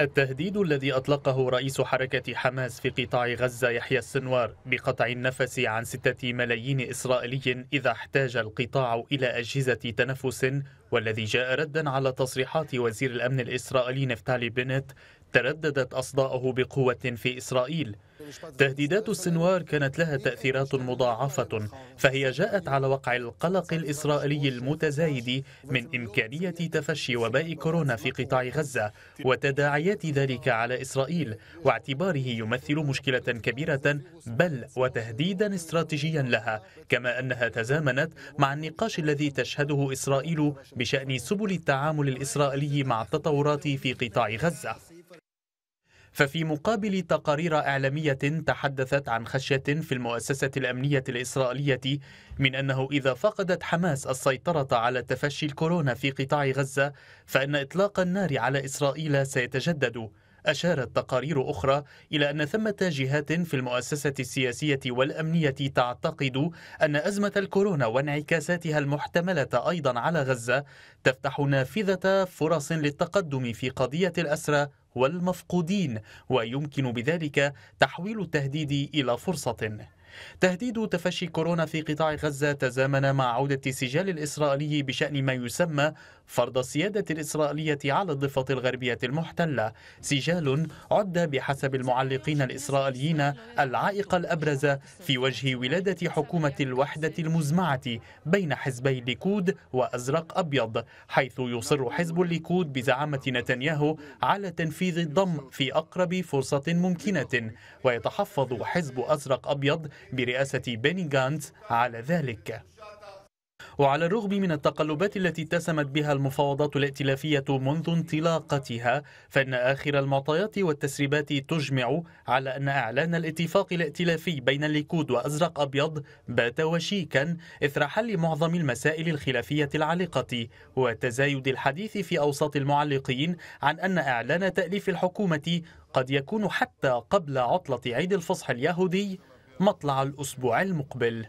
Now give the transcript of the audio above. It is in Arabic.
التهديد الذي أطلقه رئيس حركة حماس في قطاع غزة يحيى السنوار بقطع النفس عن ستة ملايين إسرائيلي إذا احتاج القطاع إلى أجهزة تنفس والذي جاء ردا على تصريحات وزير الأمن الإسرائيلي نفتالي بنت ترددت أصداؤه بقوة في إسرائيل تهديدات السنوار كانت لها تأثيرات مضاعفة فهي جاءت على وقع القلق الإسرائيلي المتزايد من إمكانية تفشي وباء كورونا في قطاع غزة وتداعيات ذلك على إسرائيل واعتباره يمثل مشكلة كبيرة بل وتهديدا استراتيجيا لها كما أنها تزامنت مع النقاش الذي تشهده إسرائيل بشأن سبل التعامل الإسرائيلي مع التطورات في قطاع غزة ففي مقابل تقارير إعلامية تحدثت عن خشية في المؤسسة الأمنية الإسرائيلية من أنه إذا فقدت حماس السيطرة على تفشي الكورونا في قطاع غزة فإن إطلاق النار على إسرائيل سيتجدد أشارت تقارير أخرى إلى أن ثمة جهات في المؤسسة السياسية والأمنية تعتقد أن أزمة الكورونا وانعكاساتها المحتملة أيضا على غزة تفتح نافذة فرص للتقدم في قضية الأسرى والمفقودين ويمكن بذلك تحويل التهديد إلى فرصة تهديد تفشي كورونا في قطاع غزة تزامن مع عودة السجال الإسرائيلي بشأن ما يسمى فرض السيادة الإسرائيلية على الضفة الغربية المحتلة سجال عد بحسب المعلقين الإسرائيليين العائق الأبرز في وجه ولادة حكومة الوحدة المزمعة بين حزبي الليكود وأزرق أبيض حيث يصر حزب الليكود بزعامة نتنياهو على تنفيذ الضم في أقرب فرصة ممكنة ويتحفظ حزب أزرق أبيض برئاسة بيني غانتز على ذلك وعلى الرغم من التقلبات التي اتسمت بها المفاوضات الائتلافية منذ انطلاقتها فإن آخر المعطيات والتسريبات تجمع على أن إعلان الاتفاق الائتلافي بين الليكود وأزرق أبيض بات وشيكا إثر حل معظم المسائل الخلافية العالقة وتزايد الحديث في أوساط المعلقين عن أن إعلان تأليف الحكومة قد يكون حتى قبل عطلة عيد الفصح اليهودي مطلع الأسبوع المقبل